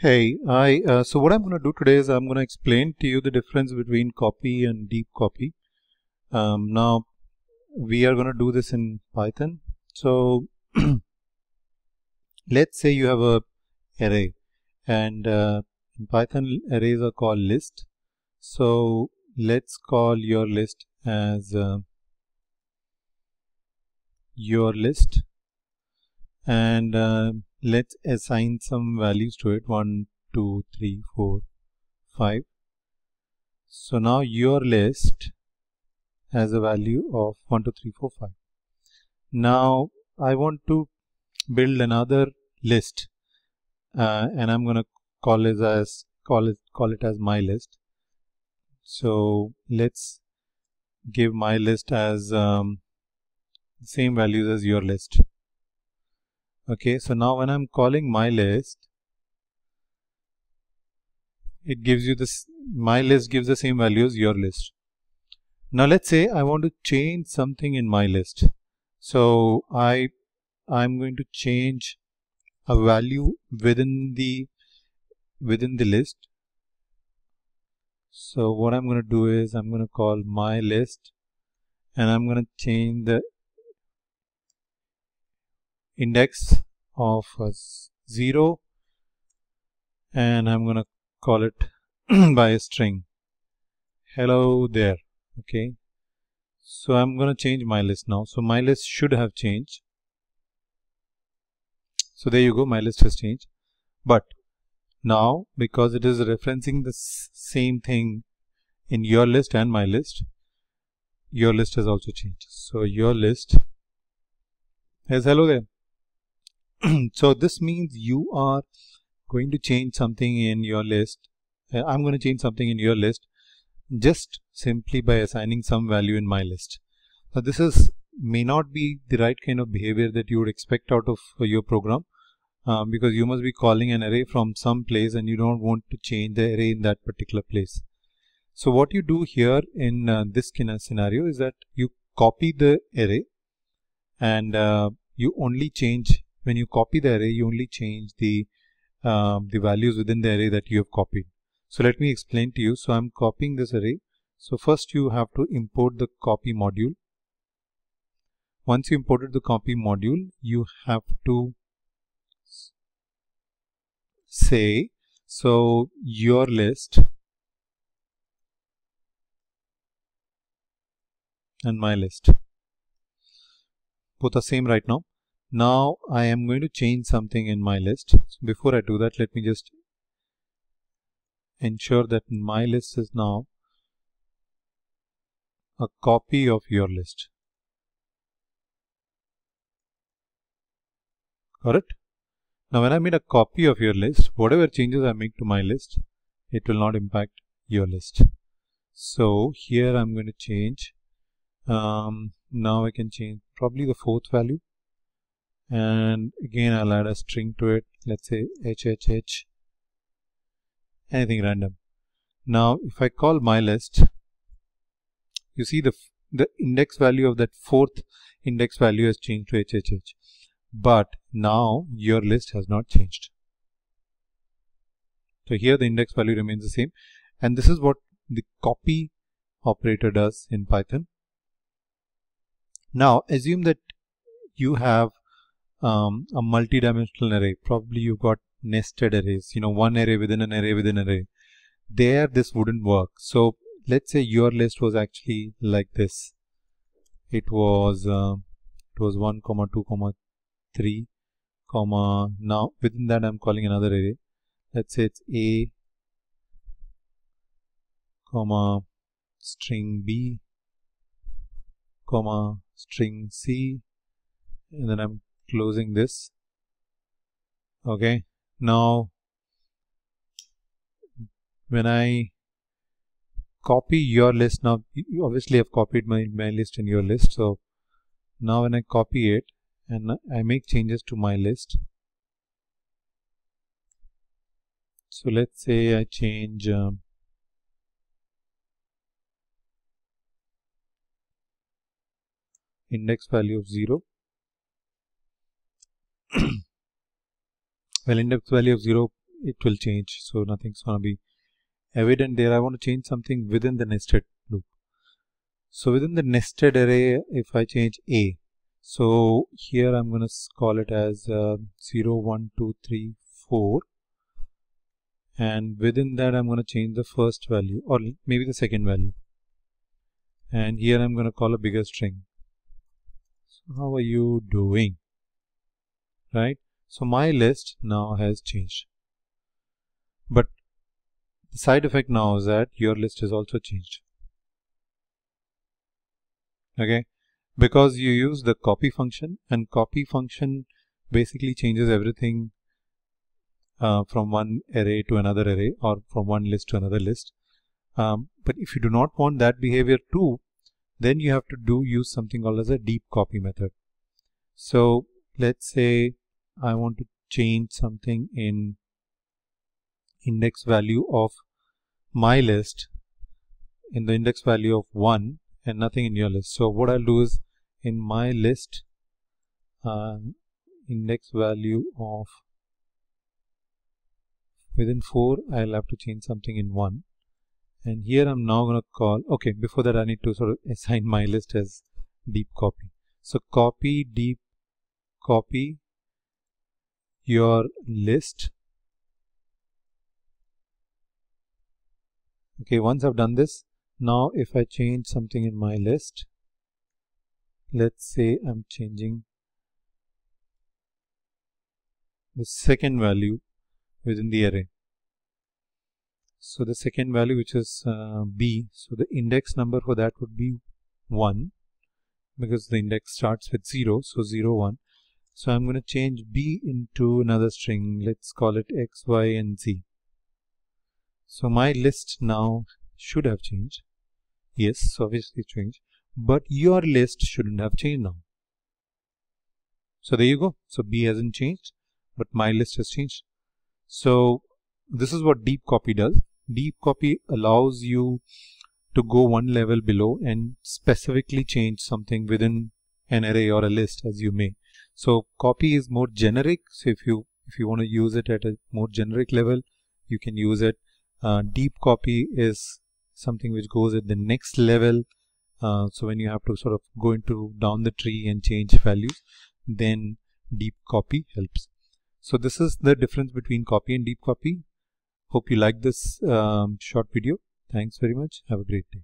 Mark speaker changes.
Speaker 1: Hey, I uh, so what I'm going to do today is I'm going to explain to you the difference between copy and deep copy. Um, now, we are going to do this in Python. So, let's say you have a array, and uh, in Python arrays are called list. So let's call your list as uh, your list, and uh, let's assign some values to it 1 2 3 4 5 so now your list has a value of 1 2 3 4 5 now i want to build another list uh, and i'm going to call it as call it call it as my list so let's give my list as um, same values as your list Okay, so now when I'm calling my list, it gives you this, my list gives the same value as your list. Now let's say I want to change something in my list. So I, I'm going to change a value within the, within the list. So what I'm going to do is I'm going to call my list and I'm going to change the index of uh, 0 and I'm going to call it by a string hello there okay so I'm going to change my list now so my list should have changed so there you go my list has changed but now because it is referencing the same thing in your list and my list your list has also changed so your list has hello there so this means you are going to change something in your list. Uh, I'm going to change something in your list just simply by assigning some value in my list. Now this is may not be the right kind of behavior that you would expect out of your program uh, because you must be calling an array from some place and you don't want to change the array in that particular place. So what you do here in uh, this kind of scenario is that you copy the array and uh, you only change when you copy the array, you only change the, um, the values within the array that you have copied. So let me explain to you. So I'm copying this array. So first you have to import the copy module. Once you imported the copy module, you have to say, so your list and my list. Both are same right now. Now I am going to change something in my list. So before I do that, let me just ensure that my list is now a copy of your list. Correct? Now when I made a copy of your list, whatever changes I make to my list, it will not impact your list. So here I'm going to change. Um, now I can change probably the fourth value and again I'll add a string to it let's say HHH anything random now if I call my list you see the the index value of that fourth index value has changed to HHH but now your list has not changed so here the index value remains the same and this is what the copy operator does in Python now assume that you have um, a multi-dimensional array. Probably you've got nested arrays, you know, one array within an array within an array. There, this wouldn't work. So let's say your list was actually like this. It was uh, it was one comma two comma three comma. Now within that, I'm calling another array. Let's say it's a comma string b comma string c and then I'm closing this. Okay. Now, when I copy your list, now obviously I've copied my, my list and your list. So now when I copy it and I make changes to my list. So let's say I change um, index value of 0 well index value of 0 it will change so nothing's gonna be evident there I want to change something within the nested loop so within the nested array if I change a so here I'm gonna call it as uh, 0 1 2 3 4 and within that I'm going to change the first value or maybe the second value and here I'm going to call a bigger string so how are you doing right so my list now has changed. But the side effect now is that your list has also changed. Okay, because you use the copy function and copy function basically changes everything uh, from one array to another array or from one list to another list. Um, but if you do not want that behavior too, then you have to do use something called as a deep copy method. So let's say I want to change something in index value of my list in the index value of 1 and nothing in your list. So what I'll do is in my list uh, index value of within 4 I'll have to change something in 1 and here I'm now going to call okay before that I need to sort of assign my list as deep copy. So copy deep copy your list. Okay, once I've done this, now if I change something in my list, let's say I'm changing the second value within the array. So the second value which is uh, b, so the index number for that would be 1 because the index starts with 0, so 0, 1 so I'm going to change B into another string. Let's call it X, Y, and Z. So my list now should have changed. Yes, obviously changed. But your list shouldn't have changed now. So there you go. So B hasn't changed, but my list has changed. So this is what deep copy does. Deep copy allows you to go one level below and specifically change something within an array or a list as you may. So copy is more generic. So if you if you want to use it at a more generic level, you can use it. Uh, deep copy is something which goes at the next level. Uh, so when you have to sort of go into down the tree and change values, then deep copy helps. So this is the difference between copy and deep copy. Hope you like this um, short video. Thanks very much. Have a great day.